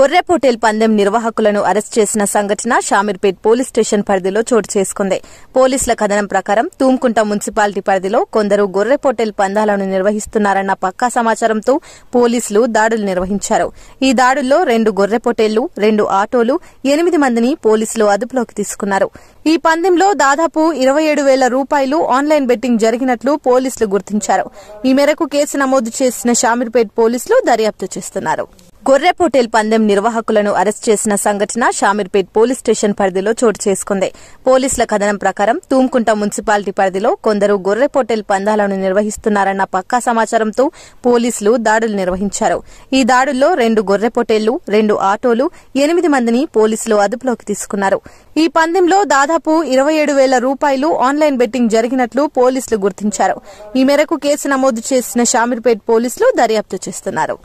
గొర్రెపోటేల్ పందెం నిర్వాహకులను అరెస్ట్ చేసిన సంఘటన షామీర్పేట్ పోలీస్ స్టేషన్ పరిధిలో చోటు చేసుకుంది పోలీసుల కథనం ప్రకారం తూంకుంట మున్సిపాలిటీ పరిధిలో కొందరు గొర్రెపోటేల్ పందాలను నిర్వహిస్తున్నారన్న పక్కా సమాచారంతో పోలీసులు దాడులు నిర్వహించారు ఈ దాడుల్లో రెండు గొర్రెపోటేళ్లు రెండు ఆటోలు ఎనిమిది మందిని పోలీసులు అదుపులోకి తీసుకున్నారు ఈ పందెంలో దాదాపు ఇరవై ఏడు వేల రూపాయలు ఆన్లైన్ బెట్టింగ్ జరిగినట్లు పోలీసులు గుర్తించారు ఈ మేరకు కేసు నమోదు చేసిన షామీర్పేట్ పోలీసులు దర్యాప్తు చేస్తున్నారు గొర్రెపోటేల్ పందెం నిర్వాహకులను అరెస్ట్ చేసిన సంఘటన షామీర్పేట్ పోలీస్ స్టేషన్ పరిధిలో చోటు చేసుకుంది పోలీసుల కథనం ప్రకారం తూంకుంట మున్సిపాలిటీ పరిధిలో కొందరు గొర్రెపోటేల్ పందాలను నిర్వహిస్తున్నారన్న పక్కా సమాచారంతో పోలీసులు దాడులు నిర్వహించారు ఈ దాడుల్లో రెండు గొర్రెపోటేళ్లు రెండు ఆటోలు ఎనిమిది మందిని పోలీసులు అదుపులోకి తీసుకున్నారు ఈ పందెంలో దాదాపు ఇరవై ఏడు వేల రూపాయలు ఆన్లైన్ బెట్టింగ్ జరిగినట్లు పోలీసులు గుర్తించారు ఈ మేరకు కేసు నమోదు చేసిన షామీర్పేట్ పోలీసులు దర్యాప్తు చేస్తున్నారు